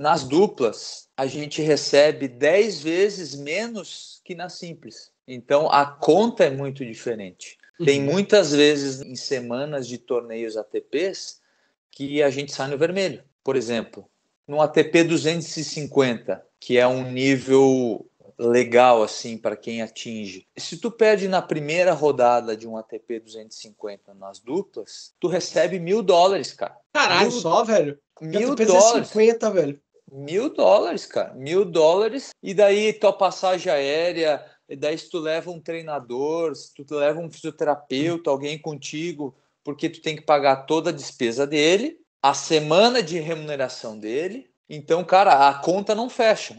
Nas duplas, a gente recebe 10 vezes menos que na simples. Então, a conta é muito diferente. Uhum. Tem muitas vezes em semanas de torneios ATPs que a gente sai no vermelho. Por exemplo, no ATP 250, que é um nível legal assim para quem atinge. Se tu perde na primeira rodada de um ATP 250 nas duplas, tu recebe mil dólares, cara. Caralho, mil, só, velho. Mil ATP dólares. 250, velho. Mil dólares, cara. Mil dólares. E daí tua passagem aérea, e daí se tu leva um treinador, se tu leva um fisioterapeuta, alguém contigo, porque tu tem que pagar toda a despesa dele, a semana de remuneração dele. Então, cara, a conta não fecha.